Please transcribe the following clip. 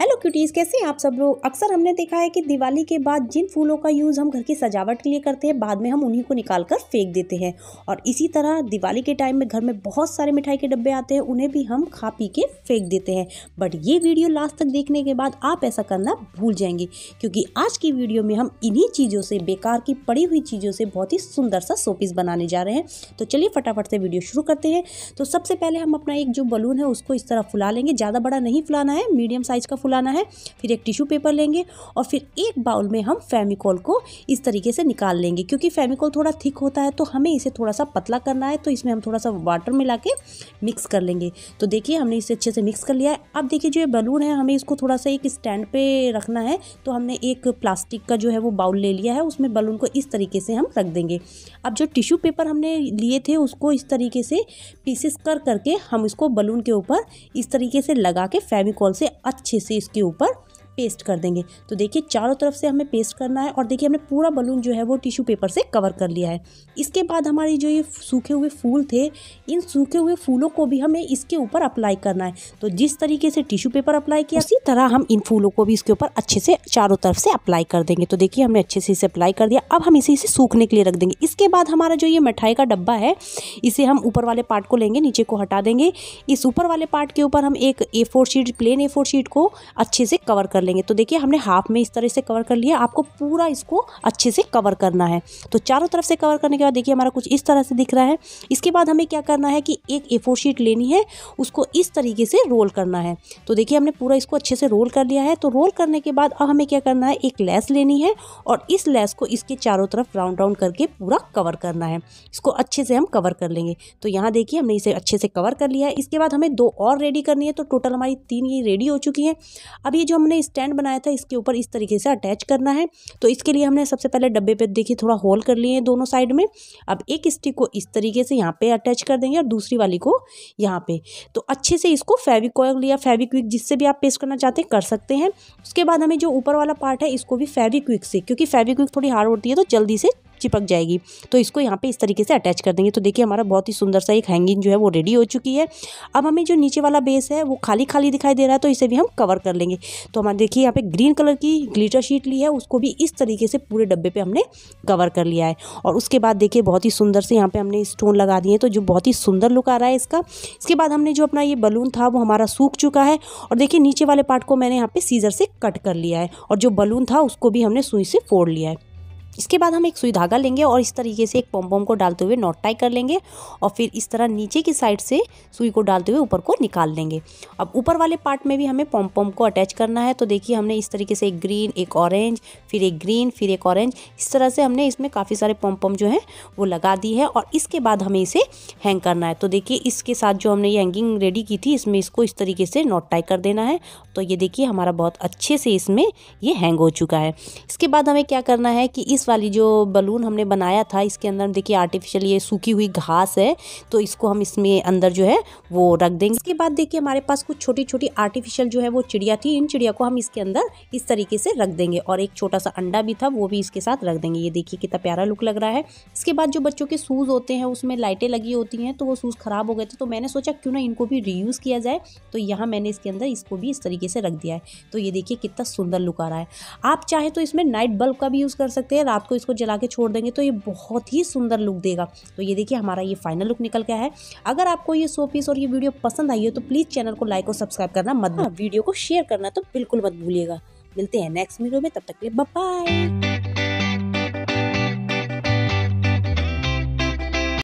hello cuties कैसे आप सब लोग अक्सर हमने देखा है कि दिवाली के बाद जिन फूलों का यूज़ हम घर की सजावट के लिए करते हैं बाद में हम उन्हीं को निकाल कर फेंक देते हैं और इसी तरह दिवाली के टाइम में घर में बहुत सारे मिठाई के डब्बे आते हैं उन्हें भी हम खा पी के फेंक देते हैं बट ये वीडियो लास्ट तक देखने के बाद आप ऐसा करना भूल जाएंगे क्योंकि आज की वीडियो में हम इन्हीं चीज़ों से बेकार की पड़ी हुई चीज़ों से बहुत ही सुंदर सा सोपीस बनाने जा रहे हैं तो चलिए फटाफट से वीडियो शुरू करते हैं तो सबसे पहले हम अपना एक जो बलून है उसको इस तरह फुला लेंगे ज़्यादा बड़ा नहीं फुलाना है मीडियम साइज़ का फुलाना करना है फिर एक टिश्यू पेपर लेंगे और फिर एक बाउल में हम फेमिकॉल को इस तरीके से निकाल लेंगे क्योंकि फेमिकॉल थोड़ा थिक होता है तो हमें इसे थोड़ा सा पतला करना है तो इसमें हम थोड़ा सा वाटर मिला के मिक्स कर लेंगे तो देखिए हमने इसे अच्छे से मिक्स कर लिया है अब देखिए जो ये बलून है हमें इसको थोड़ा सा एक स्टैंड पर रखना है तो हमने एक प्लास्टिक का जो है वो बाउल ले लिया है उसमें बलून को इस तरीके से हम रख देंगे अब जो टिश्यू पेपर हमने लिए थे उसको इस तरीके से पीसेस कर करके हम इसको बलून के ऊपर इस तरीके से लगा के फेमिकॉल से अच्छे से इसके के ऊपर पेस्ट कर देंगे तो देखिए चारों तरफ से हमें पेस्ट करना है और देखिए हमने पूरा बलून जो है वो टिश्यू पेपर से कवर कर लिया है इसके बाद हमारे जो ये सूखे हुए फूल थे इन सूखे हुए फूलों को भी हमें इसके ऊपर अप्लाई करना है तो जिस तरीके से टिश्यू पेपर अप्लाई किया उसी तरह हम इन फूलों को भी इसके ऊपर अच्छे से चारों तरफ से अप्लाई कर देंगे तो देखिए हमने अच्छे से इसे अप्लाई कर दिया अब हम इसे इसे सूखने के लिए रख देंगे इसके बाद हमारा जो ये मिठाई का डब्बा है इसे हम ऊपर वाले पार्ट को लेंगे नीचे को हटा देंगे इस ऊपर वाले पार्ट के ऊपर हम एक a sheet plain a sheet को अच्छे से कवर कर लेंगे लेंगे तो देखिए हमने हाफ में इस तरह से कवर कर लिया आपको पूरा इसको अच्छे से कवर करना है तो चारों तरफ से कवर करने के बाद देखिए हमारा कुछ इस तरह से दिख रहा है इसके बाद हमें क्या करना है कि एक ए शीट लेनी है उसको इस तरीके से रोल करना है तो देखिए हमने पूरा इसको अच्छे से रोल कर लिया है तो रोल करने के बाद अब हमें क्या करना है एक लेस लेनी है और इस लेस को इसके चारों तरफ राउंड राउंड करके पूरा कवर करना है इसको अच्छे से हम कवर कर लेंगे तो यहाँ देखिए हमने इसे अच्छे से कवर कर लिया है इसके बाद हमें दो और रेडी करनी है तो टोटल हमारी तीन ये रेडी हो चुकी हैं अब ये जो हमने इस स्टैंड बनाया था इसके ऊपर इस तरीके से अटैच करना है तो इसके लिए हमने सबसे पहले डब्बे पे देखिए थोड़ा होल कर लिए हैं दोनों साइड में अब एक स्टिक को इस तरीके से यहाँ पे अटैच कर देंगे और दूसरी वाली को यहाँ पे तो अच्छे से इसको फेविकॉयल या फेविक्विक जिससे भी आप पेस्ट करना चाहते हैं कर सकते हैं उसके बाद हमें जो ऊपर वाला पार्ट है इसको भी फेविक्विक से क्योंकि फेविक्विक थोड़ी हार्ड होती है तो जल्दी से चिपक जाएगी तो इसको यहाँ पे इस तरीके से अटैच कर देंगे तो देखिए हमारा बहुत ही सुंदर सा एक हैंगिंग जो है वो रेडी हो चुकी है अब हमें जो नीचे वाला बेस है वो खाली खाली दिखाई दे रहा है तो इसे भी हम कवर कर लेंगे तो हमारे देखिए यहाँ पे ग्रीन कलर की ग्लीटर शीट ली है उसको भी इस तरीके से पूरे डब्बे पर हमने कवर कर लिया है और उसके बाद देखिए बहुत ही सुंदर से यहाँ पर हमने स्टोन लगा दिए तो जो बहुत ही सुंदर लुक आ रहा है इसका इसके बाद हमने जो अपना ये बलून था वो हमारा सूख चुका है और देखिए नीचे वाले पार्ट को मैंने यहाँ पे सीजर से कट कर लिया है और जो बलून था उसको भी हमने सुई से फोड़ लिया है इसके बाद हम एक सुई धागा लेंगे और इस तरीके से एक पोम को डालते हुए नॉट टाई कर लेंगे और फिर इस तरह नीचे की साइड से सुई को डालते हुए ऊपर को निकाल लेंगे अब ऊपर वाले पार्ट में भी हमें पोम को अटैच करना है तो देखिए हमने इस तरीके से एक ग्रीन एक ऑरेंज फिर एक ग्रीन फिर एक ऑरेंज इस तरह से हमने इसमें काफ़ी सारे पोम जो हैं वो लगा दी है और इसके बाद हमें इसे हैंग करना है तो देखिए इसके साथ जो हमने ये हैंगिंग रेडी की थी इसमें इसको इस तरीके से नॉट टाई कर देना है तो ये देखिए हमारा बहुत अच्छे से इसमें ये हैंग हो चुका है इसके बाद हमें क्या करना है कि इस पच्चीस वाली जो बलून हमने बनाया था इसके अंदर देखिए आर्टिफिशियल ये सूखी हुई घास है तो इसको हम इसमें अंदर जो है वो रख देंगे इसके बाद देखिए हमारे पास कुछ छोटी छोटी आर्टिफिशियल जो है वो चिड़िया थी इन चिड़िया को हम इसके अंदर इस तरीके से रख देंगे और एक छोटा सा अंडा भी था वो भी इसके साथ रख देंगे ये देखिए कितना प्यारा लुक लग रहा है इसके बाद जो बच्चों के शूज़ होते हैं उसमें लाइटें लगी होती हैं तो वो शूज़ ख़राब हो गए थे तो मैंने सोचा क्यों ना इनको भी रीयूज़ किया जाए तो यहाँ मैंने इसके अंदर इसको भी इस तरीके से रख दिया है तो ये देखिए कितना सुंदर लुक आ रहा है आप चाहे तो इसमें नाइट बल्ब का भी यूज़ कर सकते हैं रात को इसको जला के छोड़ देंगे तो ये बहुत ही सुंदर लुक देगा तो ये देखिए हमारा ये फाइनल लुक निकल गया है अगर आपको ये सो पीस और ये वीडियो पसंद आई है तो प्लीज़ चैनल को लाइक और सब्सक्राइब करना मत वीडियो हाँ, को शेयर करना तो बिल्कुल मत भूलिएगा मिलते हैं नेक्स्ट वीडियो में तब तक के लिए बाय